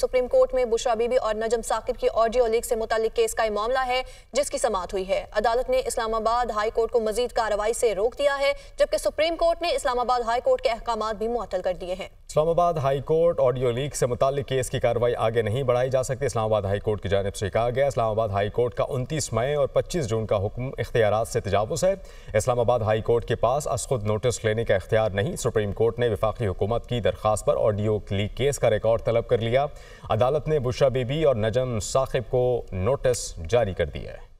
supreme court में बुशरा बीबी और नजम साकिब की ऑडियो लीक से मुतल केस का मामला है जिसकी समात हुई है अदालत ने इस्लामाबाद हाई कोर्ट को मजीद कार्रवाई से रोक दिया है जबकि सुप्रीम कोर्ट ने इस्लामाबाद हाई कोर्ट के अहकाम भी मुअल कर दिए हैं Islamabad high court audio leak से मुतल केस की कार्रवाई आगे नहीं बढ़ाई जा सकती इस्लामाबाद हाई कोर्ट की जानब से कहा गया इस्लामाबाद हाई कोर्ट का उनतीस मई और पच्चीस जून का हुक्म इख्तियार से तजावज़ है इस्लामाबाद हाई कोर्ट के पास असखुद नोटिस लेने का इख्तियार नहीं सुप्रीम कोर्ट ने विफाखी हुकूमत की दरख्वास्त पर ऑडियो लीक केस का रिकॉर्ड तलब कर लिया अदालत ने बुशा बेबी और नजम साखिब को नोटिस जारी कर दिया है